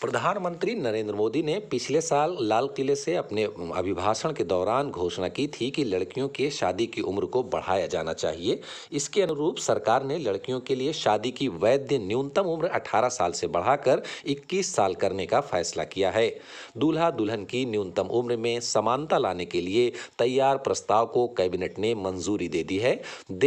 प्रधानमंत्री नरेंद्र मोदी ने पिछले साल लाल किले से अपने अभिभाषण के दौरान घोषणा की थी कि लड़कियों के शादी की उम्र को बढ़ाया जाना चाहिए इसके अनुरूप सरकार ने लड़कियों के लिए शादी की वैध न्यूनतम उम्र 18 साल से बढ़ाकर 21 साल करने का फैसला किया है दूल्हा दुल्हन की न्यूनतम उम्र में समानता लाने के लिए तैयार प्रस्ताव को कैबिनेट ने मंजूरी दे दी है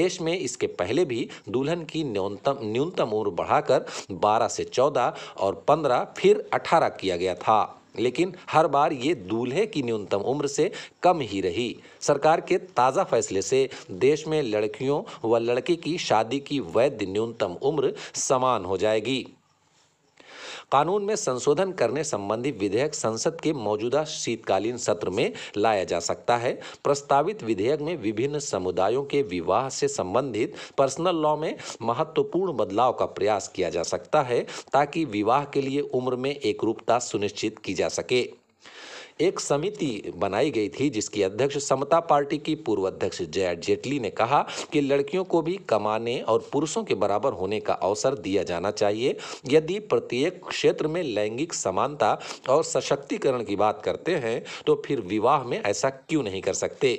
देश में इसके पहले भी दुल्हन की न्यूनतम न्यूनतम उम्र बढ़ाकर बारह से चौदह और पंद्रह फिर 18 किया गया था लेकिन हर बार ये दूल्हे की न्यूनतम उम्र से कम ही रही सरकार के ताज़ा फैसले से देश में लड़कियों व लड़के की शादी की वैध न्यूनतम उम्र समान हो जाएगी कानून में संशोधन करने संबंधी विधेयक संसद के मौजूदा शीतकालीन सत्र में लाया जा सकता है प्रस्तावित विधेयक में विभिन्न समुदायों के विवाह से संबंधित पर्सनल लॉ में महत्वपूर्ण बदलाव का प्रयास किया जा सकता है ताकि विवाह के लिए उम्र में एकरूपता सुनिश्चित की जा सके एक समिति बनाई गई थी जिसकी अध्यक्ष समता पार्टी की पूर्व अध्यक्ष जया जेटली ने कहा कि लड़कियों को भी कमाने और पुरुषों के बराबर होने का अवसर दिया जाना चाहिए यदि प्रत्येक क्षेत्र में लैंगिक समानता और सशक्तिकरण की बात करते हैं तो फिर विवाह में ऐसा क्यों नहीं कर सकते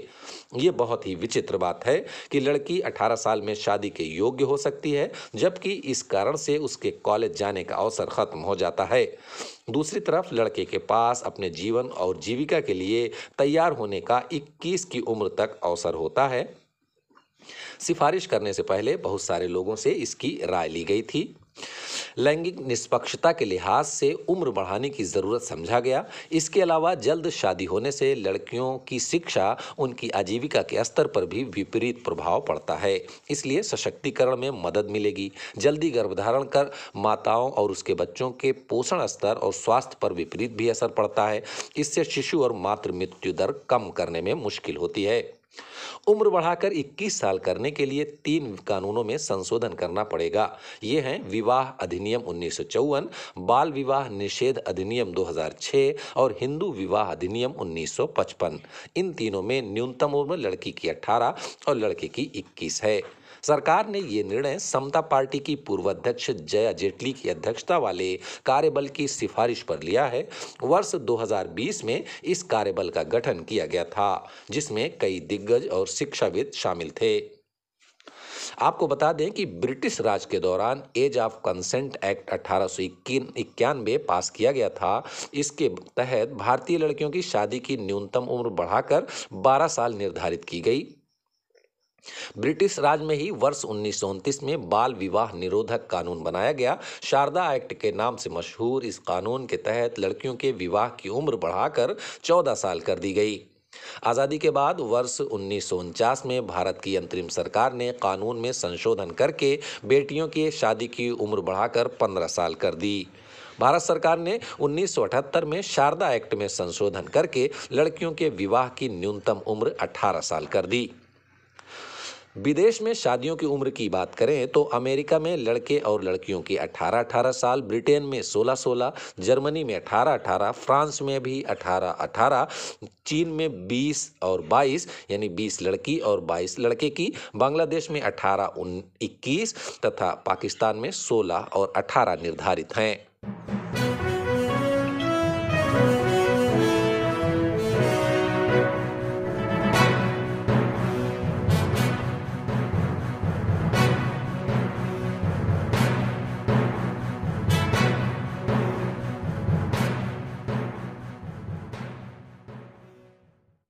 ये बहुत ही विचित्र बात है कि लड़की 18 साल में शादी के योग्य हो सकती है जबकि इस कारण से उसके कॉलेज जाने का अवसर खत्म हो जाता है दूसरी तरफ लड़के के पास अपने जीवन और और जीविका के लिए तैयार होने का 21 की उम्र तक अवसर होता है सिफारिश करने से पहले बहुत सारे लोगों से इसकी राय ली गई थी लैंगिक निष्पक्षता के लिहाज से उम्र बढ़ाने की ज़रूरत समझा गया इसके अलावा जल्द शादी होने से लड़कियों की शिक्षा उनकी आजीविका के स्तर पर भी विपरीत प्रभाव पड़ता है इसलिए सशक्तिकरण में मदद मिलेगी जल्दी गर्भधारण कर माताओं और उसके बच्चों के पोषण स्तर और स्वास्थ्य पर विपरीत भी असर पड़ता है इससे शिशु और मातृ मृत्यु दर कम करने में मुश्किल होती है उम्र बढ़ाकर 21 साल करने के लिए तीन कानूनों में संशोधन करना पड़ेगा ये हैं विवाह अधिनियम उन्नीस बाल विवाह निषेध अधिनियम 2006 और हिंदू विवाह अधिनियम 1955 इन तीनों में न्यूनतम उम्र लड़की की 18 और लड़के की 21 है सरकार ने ये निर्णय समता पार्टी की पूर्व अध्यक्ष जया जेटली की अध्यक्षता वाले कार्यबल की सिफारिश पर लिया है वर्ष 2020 में इस कार्यबल का गठन किया गया था जिसमें कई दिग्गज और शिक्षाविद शामिल थे आपको बता दें कि ब्रिटिश राज के दौरान एज ऑफ कंसेंट एक्ट अठारह सौ पास किया गया था इसके तहत भारतीय लड़कियों की शादी की न्यूनतम उम्र बढ़ाकर 12 साल निर्धारित की गई ब्रिटिश राज में ही वर्ष उन्नीस में बाल विवाह निरोधक कानून बनाया गया शारदा एक्ट के नाम से मशहूर इस कानून के तहत लड़कियों के विवाह की उम्र बढ़ाकर 14 साल कर दी गई आज़ादी के बाद वर्ष उन्नीस में भारत की अंतरिम सरकार ने कानून में संशोधन करके बेटियों की शादी की उम्र बढ़ाकर 15 साल कर दी भारत सरकार ने उन्नीस में शारदा एक्ट में संशोधन करके लड़कियों के विवाह की न्यूनतम उम्र 18 साल कर दी विदेश में शादियों की उम्र की बात करें तो अमेरिका में लड़के और लड़कियों की 18-18 साल ब्रिटेन में 16-16 जर्मनी में 18-18 फ्रांस में भी 18-18 चीन में 20 और 22 यानी 20 लड़की और 22 लड़के की बांग्लादेश में 18 उन इक्कीस तथा पाकिस्तान में 16 और 18 निर्धारित हैं